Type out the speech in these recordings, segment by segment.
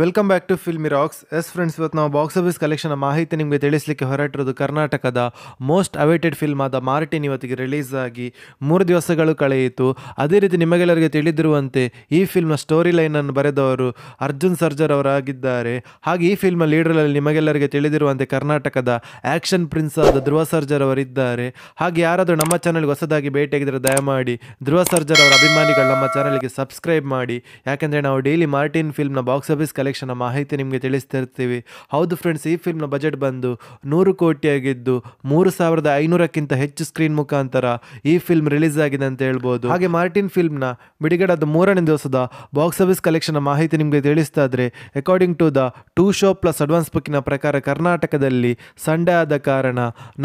welcome back to Filmy Rocks ಎಸ್ friends ಇವತ್ತು ನಾವು ಬಾಕ್ಸ್ ಆಫೀಸ್ ಕಲೆಕ್ಷನ್ ಮಾಹಿತಿ ನಿಮಗೆ ತಿಳಿಸಲಿಕ್ಕೆ ಹೊರಟಿರೋದು ಕರ್ನಾಟಕದ ಮೋಸ್ಟ್ ಅವೇಟೆಡ್ ಫಿಲ್ಮ್ ಆದ ಮಾರ್ಟಿನ್ ಇವತ್ತಿಗೆ ರಿಲೀಸ್ ಆಗಿ ಮೂರು ದಿವಸಗಳು ಕಳೆಯಿತು ಅದೇ ರೀತಿ ನಿಮಗೆಲ್ಲರಿಗೆ ತಿಳಿದಿರುವಂತೆ ಈ ಫಿಲ್ಮ್ನ ಸ್ಟೋರಿ ಲೈನನ್ನು ಬರೆದವರು ಅರ್ಜುನ್ ಸರ್ಜರ್ ಅವರಾಗಿದ್ದಾರೆ ಹಾಗೆ ಈ ಫಿಲ್ಮ್ನ ಲೀಡರಲ್ಲಿ ನಿಮಗೆಲ್ಲರಿಗೆ ತಿಳಿದಿರುವಂತೆ ಕರ್ನಾಟಕದ ಆ್ಯಕ್ಷನ್ ಪ್ರಿನ್ಸ್ ಆದ ಧ್ರುವ ಸರ್ಜರ್ ಅವರಿದ್ದಾರೆ ಹಾಗೆ ಯಾರಾದರೂ ನಮ್ಮ ಚಾನಲ್ಗೆ ಹೊಸದಾಗಿ ಭೇಟಿಯಾಗಿದ್ದರೆ ದಯಮಾಡಿ ಧ್ರುವ ಸರ್ಜರ್ ಅವರ ಅಭಿಮಾನಿಗಳು ನಮ್ಮ ಚಾನಲ್ಗೆ ಸಬ್ಸ್ಕ್ರೈಬ್ ಮಾಡಿ ಯಾಕೆಂದರೆ ನಾವು ಡೈಲಿ ಮಾರ್ಟಿನ್ ಫಿಲ್ಮ್ನ ಬಾಕ್ಸ್ ಆಫೀಸ್ ಕಲೆಕ್ಷನ್ ಮಾಹಿತಿ ನಿಮಗೆ ಇರ್ತೀವಿ ಹೌದು ಫ್ರೆಂಡ್ಸ್ ಈ ಫಿಲ್ಮ್ನ ಬಜೆಟ್ ಬಂದು ನೂರು ಕೋಟಿ ಆಗಿದ್ದು ಮೂರು ಸಾವಿರದ ಐನೂರಕ್ಕಿಂತ ಹೆಚ್ಚು ಸ್ಕ್ರೀನ್ ಮುಖಾಂತರ ಈ ಫಿಲ್ಮ್ ರಿಲೀಸ್ ಆಗಿದೆ ಅಂತ ಹೇಳ್ಬೋದು ಹಾಗೆ ಮಾರ್ಟಿನ್ ಫಿಲ್ಮ್ನ ಬಿಡುಗಡೆಯಾದ ಮೂರನೇ ದಿವಸದ ಬಾಕ್ಸ್ ಆಫೀಸ್ ಕಲೆಕ್ಷನ್ ಮಾಹಿತಿ ನಿಮಗೆ ತಿಳಿಸ್ತಾ ಇದ್ರೆ according to the two show plus advance ಬುಕ್ಕಿನ ಪ್ರಕಾರ ಕರ್ನಾಟಕದಲ್ಲಿ ಸಂಡೆ ಆದ ಕಾರಣ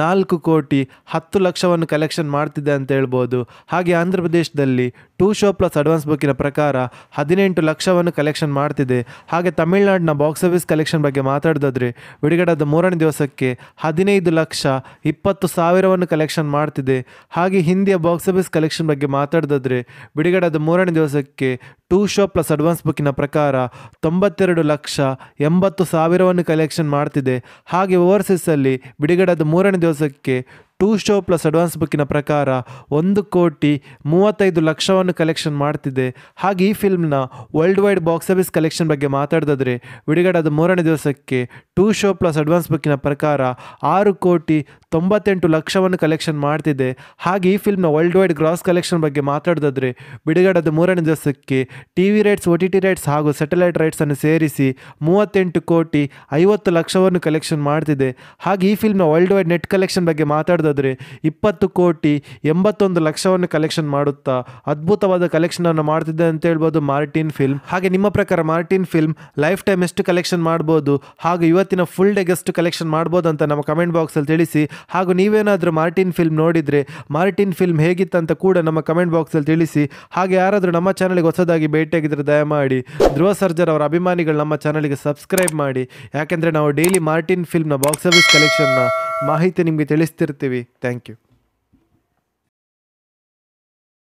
ನಾಲ್ಕು ಕೋಟಿ ಹತ್ತು ಲಕ್ಷವನ್ನು ಕಲೆಕ್ಷನ್ ಮಾಡ್ತಿದೆ ಅಂತ ಹೇಳ್ಬೋದು ಹಾಗೆ ಆಂಧ್ರ ಪ್ರದೇಶದಲ್ಲಿ ಟೂ ಶೋ ಪ್ಲಸ್ ಅಡ್ವಾನ್ಸ್ ಬುಕ್ಕಿನ ಪ್ರಕಾರ ಹದಿನೆಂಟು ಲಕ್ಷವನ್ನು ಕಲೆಕ್ಷನ್ ಮಾಡ್ತಿದೆ ಹಾಗೆ ಹಾಗೆ ತಮಿಳುನಾಡಿನ ಬಾಕ್ಸ್ ಆಫೀಸ್ ಕಲೆಕ್ಷನ್ ಬಗ್ಗೆ ಮಾತಾಡೋದಾದರೆ ಬಿಡುಗಡೆದ ಮೂರನೇ ದಿವಸಕ್ಕೆ ಹದಿನೈದು ಲಕ್ಷ ಇಪ್ಪತ್ತು ಸಾವಿರವನ್ನು ಕಲೆಕ್ಷನ್ ಮಾಡ್ತಿದೆ ಹಾಗೆ ಹಿಂದಿಯ ಬಾಕ್ಸ್ ಆಫೀಸ್ ಕಲೆಕ್ಷನ್ ಬಗ್ಗೆ ಮಾತಾಡೋದಾದರೆ ಬಿಡುಗಡೆದ ಮೂರನೇ ದಿವಸಕ್ಕೆ ಟೂ ಶೋ ಪ್ಲಸ್ ಅಡ್ವಾನ್ಸ್ ಬುಕ್ಕಿನ ಪ್ರಕಾರ ತೊಂಬತ್ತೆರಡು ಲಕ್ಷ ಎಂಬತ್ತು ಸಾವಿರವನ್ನು ಕಲೆಕ್ಷನ್ ಮಾಡ್ತಿದೆ ಹಾಗೆ ಓವರ್ಸೀಸಲ್ಲಿ ಬಿಡುಗಡೆದ ಮೂರನೇ ದಿವಸಕ್ಕೆ ಟೂ ಶೋ ಪ್ಲಸ್ ಅಡ್ವಾನ್ಸ್ ಬುಕ್ಕಿನ ಪ್ರಕಾರ ಒಂದು ಕೋಟಿ ಮೂವತ್ತೈದು ಲಕ್ಷವನ್ನು ಕಲೆಕ್ಷನ್ ಮಾಡ್ತಿದೆ ಹಾಗೆ ಈ ಫಿಲ್ಮ್ನ world wide box office collection ಬಗ್ಗೆ ಮಾತಾಡೋದಾದರೆ ವಿಡುಗಡೆಯಾದ ಮೂರನೇ ದಿವಸಕ್ಕೆ ಟೂ ಶೋ ಪ್ಲಸ್ ಅಡ್ವಾನ್ಸ್ ಬುಕ್ಕಿನ ಪ್ರಕಾರ ಆರು ಕೋಟಿ ತೊಂಬತ್ತೆಂಟು ಲಕ್ಷವನ್ನು ಕಲೆಕ್ಷನ್ ಮಾಡ್ತಿದೆ ಹಾಗೆ ಈ ಫಿಲ್ಮ್ನ ವರ್ಲ್ಡ್ ವೈಡ್ ಗ್ರಾಸ್ ಕಲೆಕ್ಷನ್ ಬಗ್ಗೆ ಮಾತಾಡೋದಾದರೆ ಬಿಡುಗಡೆಯಾದ ಮೂರನೇ ದಿವಸಕ್ಕೆ T V rights O T T rights ಹಾಗೂ ಸ್ಯಾಟಲೈಟ್ ರೈಟ್ಸನ್ನು ಸೇರಿಸಿ ಮೂವತ್ತೆಂಟು ಕೋಟಿ ಐವತ್ತು ಲಕ್ಷವನ್ನು ಕಲೆಕ್ಷನ್ ಮಾಡ್ತಿದೆ ಹಾಗೆ ಈ ಫಿಲ್ಮ್ನ ವರ್ಲ್ಡ್ ವೈಡ್ ನೆಟ್ ಕಲೆಕ್ಷನ್ ಬಗ್ಗೆ ಮಾತಾಡೋದು ಇಪ್ಪತ್ತು ಕೋಟಿ ಎಂಬತ್ತೊಂದು ಲಕ್ಷವನ್ನು ಕಲೆಕ್ಷನ್ ಮಾಡುತ್ತಾ ಅದ್ಭುತವಾದ ಕಲೆಕ್ಷನನ್ನು ಮಾಡ್ತಿದ್ದೆ ಅಂತ ಹೇಳ್ಬೋದು ಮಾರ್ಟಿನ್ ಫಿಲ್ಮ್ ಹಾಗೆ ನಿಮ್ಮ ಪ್ರಕಾರ ಮಾರ್ಟಿನ್ ಫಿಲ್ಮ್ ಲೈಫ್ ಟೈಮ್ ಎಷ್ಟು ಕಲೆಕ್ಷನ್ ಮಾಡ್ಬೋದು ಹಾಗೂ ಇವತ್ತಿನ ಫುಲ್ ಡೇ ಎಷ್ಟು ಕಲೆಕ್ಷನ್ ಮಾಡ್ಬೋದು ಅಂತ ನಮ್ಮ ಕಮೆಂಟ್ ಬಾಕ್ಸಲ್ಲಿ ತಿಳಿಸಿ ಹಾಗೂ ನೀವೇನಾದರೂ ಮಾರ್ಟಿನ್ ಫಿಲ್ಮ್ ನೋಡಿದರೆ ಮಾರ್ಟಿನ್ ಫಿಲ್ಮ್ ಹೇಗಿತ್ತು ಅಂತ ಕೂಡ ನಮ್ಮ ಕಮೆಂಟ್ ಬಾಕ್ಸಲ್ಲಿ ತಿಳಿಸಿ ಹಾಗೆ ಯಾರಾದರೂ ನಮ್ಮ ಚಾನಲ್ಗೆ ಹೊಸದಾಗಿ ಭೇಟಿಯಾಗಿದ್ದರೆ ದಯಮಾಡಿ ಧ್ರುವ ಸರ್ಜರ್ ಅವರ ಅಭಿಮಾನಿಗಳು ನಮ್ಮ ಚಾನಲ್ಗೆ ಸಬ್ಸ್ಕ್ರೈಬ್ ಮಾಡಿ ಯಾಕೆಂದರೆ ನಾವು ಡೈಲಿ ಮಾರ್ಟಿನ್ ಫಿಲ್ಮ್ನ ಬಾಕ್ಸ್ ಆಫೀಸ್ ಕಲೆಕ್ಷನ್ನ ಮಾಹಿತಿ ನಿಮಗೆ ತಿಳಿಸ್ತಿರ್ತೀವಿ ಥ್ಯಾಂಕ್ ಯು